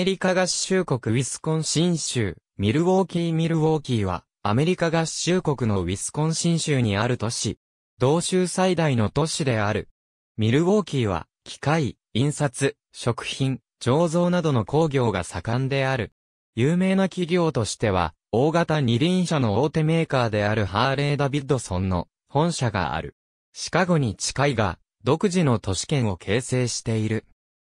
メリカ合衆国ウィスコンシン州、ミルウォーキーミルウォーキーは、アメリカ合衆国のウィスコンシン州にある都市。同州最大の都市である。ミルウォーキーは、機械、印刷、食品、醸造などの工業が盛んである。有名な企業としては、大型二輪車の大手メーカーであるハーレー・ダビッドソンの本社がある。シカゴに近いが、独自の都市圏を形成している。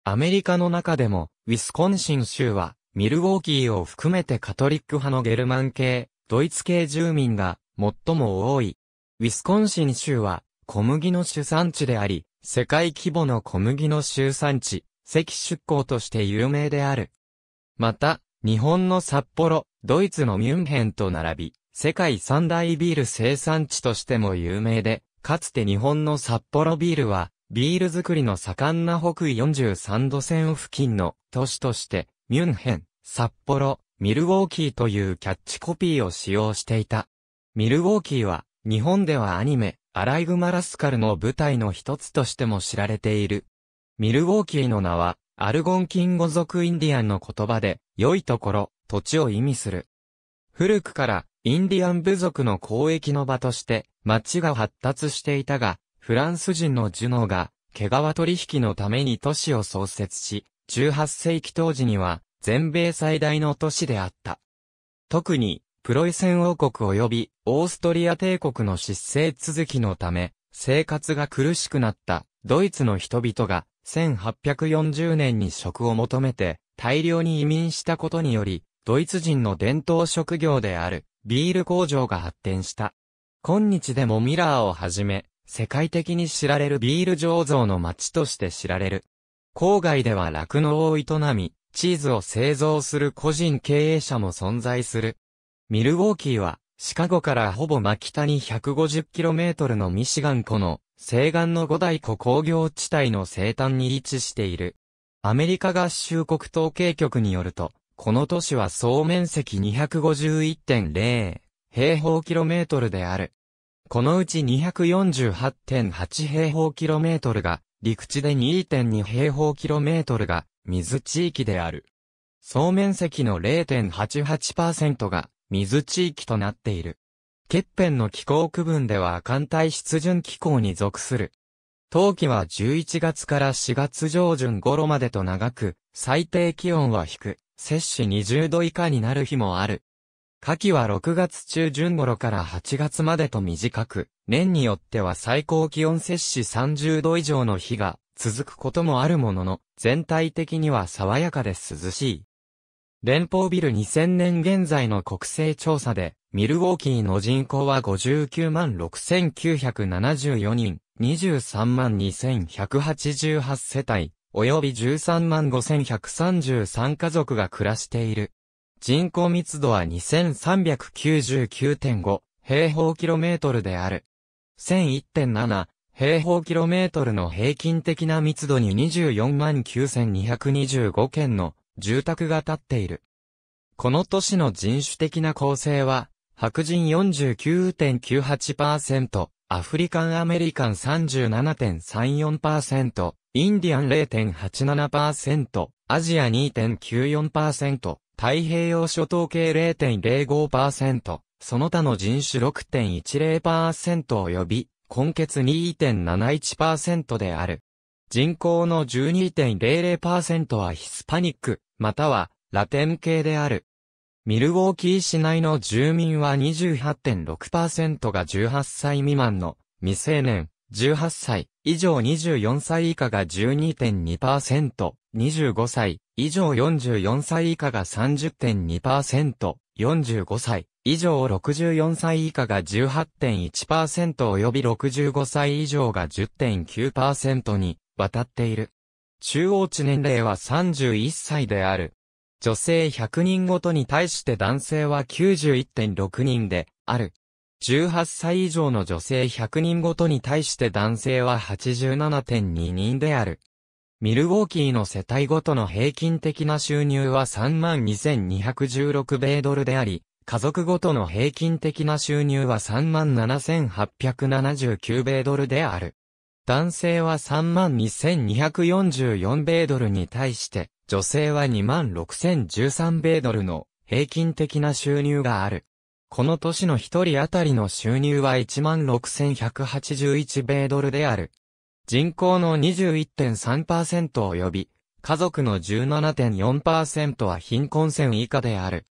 アメリカの中でも、ウィスコンシン州は、ミルウォーキーを含めてカトリック派のゲルマン系、ドイツ系住民が最も多い。ウィスコンシン州は小麦の主産地であり、世界規模の小麦の主産地、赤出港として有名である。また、日本の札幌、ドイツのミュンヘンと並び、世界三大ビール生産地としても有名で、かつて日本の札幌ビールは、ビール作りの盛んな北緯43度線付近の都市として、ミュンヘン、札幌、ミルウォーキーというキャッチコピーを使用していた。ミルウォーキーは、日本ではアニメ、アライグマラスカルの舞台の一つとしても知られている。ミルウォーキーの名は、アルゴンキン語族インディアンの言葉で、良いところ、土地を意味する。古くから、インディアン部族の交易の場として、町が発達していたが、フランス人のジュノーが、毛皮取引のために都市を創設し、18世紀当時には、全米最大の都市であった。特に、プロイセン王国及び、オーストリア帝国の失勢続きのため、生活が苦しくなった、ドイツの人々が、1840年に職を求めて、大量に移民したことにより、ドイツ人の伝統職業である、ビール工場が発展した。今日でもミラーをはじめ、世界的に知られるビール醸造の町として知られる。郊外では酪農を営み、チーズを製造する個人経営者も存在する。ミルウォーキーは、シカゴからほぼ真北に 150km のミシガン湖の西岸の五大湖工業地帯の西端に位置している。アメリカ合衆国統計局によると、この都市は総面積251.0平方キロメートルである。このうち248.8平方キロメートルが、陸地で2.2平方キロメートルが、水地域である。総面積の0.88%が、水地域となっている。欠片の気候区分では寒帯湿潤気候に属する。冬季は11月から4月上旬頃までと長く、最低気温は低く、摂氏20度以下になる日もある。夏季は6月中旬頃から8月までと短く、年によっては最高気温摂氏30度以上の日が続くこともあるものの、全体的には爽やかで涼しい。連邦ビル2000年現在の国勢調査で、ミルウォーキーの人口は59万6974人、23万2188世帯、及び13万5133家族が暮らしている。人口密度は2399.5平方キロメートルである。1001.7平方キロメートルの平均的な密度に249,225件の住宅が建っている。この都市の人種的な構成は、白人49.98%、アフリカンアメリカン37.34%、インディアン0.87%、アジア2.94%、太平洋諸島系0.05%、その他の人種6.10%及び、根血2.71%である。人口の12.00%はヒスパニック、またはラテン系である。ミルウォーキー市内の住民は28.6%が18歳未満の未成年、18歳以上24歳以下が12.2%、25歳以上44歳以下が30.2%、45歳以上64歳以下が18.1%及び65歳以上が10.9%に渡っている。中央値年齢は31歳である。女性100人ごとに対して男性は91.6人である。18歳以上の女性100人ごとに対して男性は87.2人である。ミルウォーキーの世帯ごとの平均的な収入は32,216米ドルであり、家族ごとの平均的な収入は37,879米ドルである。男性は32,244米ドルに対して、女性は26,013米ドルの平均的な収入がある。この年の一人当たりの収入は16,181米ドルである。人口の21.3%及び、家族の17.4%は貧困線以下である。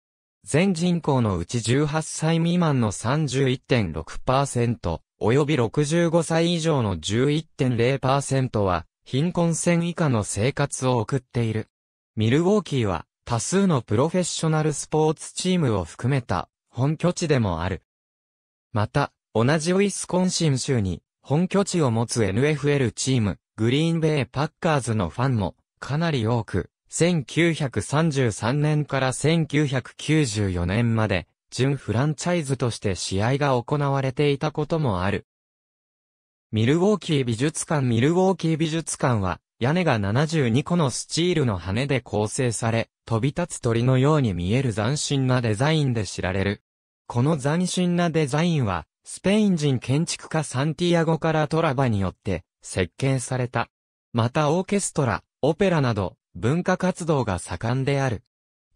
全人口のうち18歳未満の31.6%、及び65歳以上の11.0%は、貧困線以下の生活を送っている。ミルウォーキーは、多数のプロフェッショナルスポーツチームを含めた、本拠地でもある。また、同じウィスコンシン州に、本拠地を持つ NFL チーム、グリーンベイパッカーズのファンもかなり多く、1933年から1994年まで、準フランチャイズとして試合が行われていたこともある。ミルウォーキー美術館ミルウォーキー美術館は、屋根が72個のスチールの羽で構成され、飛び立つ鳥のように見える斬新なデザインで知られる。この斬新なデザインは、スペイン人建築家サンティアゴ・からトラバによって設計された。またオーケストラ、オペラなど文化活動が盛んである。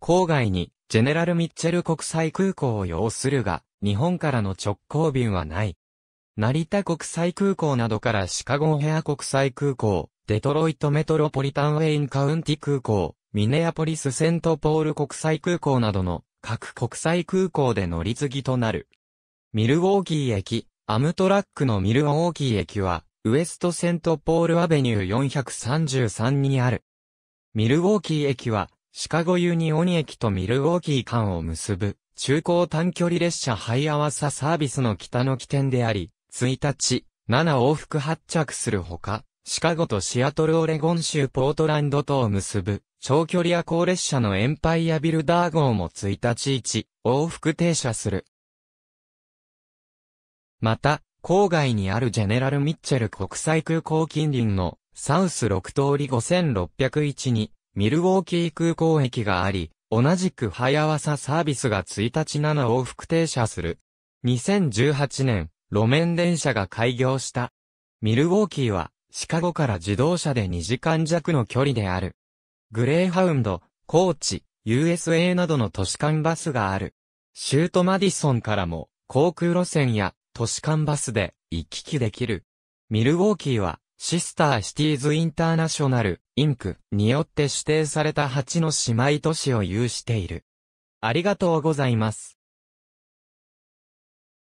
郊外にジェネラル・ミッチェル国際空港を要するが、日本からの直行便はない。成田国際空港などからシカゴ・ヘア国際空港、デトロイト・メトロポリタン・ウェイン・カウンティ空港、ミネアポリス・セント・ポール国際空港などの各国際空港で乗り継ぎとなる。ミルウォーキー駅、アムトラックのミルウォーキー駅は、ウエストセントポールアベニュー433にある。ミルウォーキー駅は、シカゴユニオニ駅とミルウォーキー間を結ぶ、中高短距離列車ハイアワササービスの北の起点であり、1日、7往復発着するほか、シカゴとシアトルオレゴン州ポートランドとを結ぶ、長距離夜行列車のエンパイアビルダー号も1日1往復停車する。また、郊外にあるジェネラル・ミッチェル国際空港近隣のサウス6通り5601にミルウォーキー空港駅があり、同じく早朝サービスが1日7往復停車する。2018年、路面電車が開業した。ミルウォーキーは、シカゴから自動車で2時間弱の距離である。グレーハウンド、コーチ、USA などの都市間バスがある。シュートマディソンからも、航空路線や都市間バスで行き来できる。ミルウォーキーは、シスターシティーズインターナショナル、インクによって指定された8の姉妹都市を有している。ありがとうございます。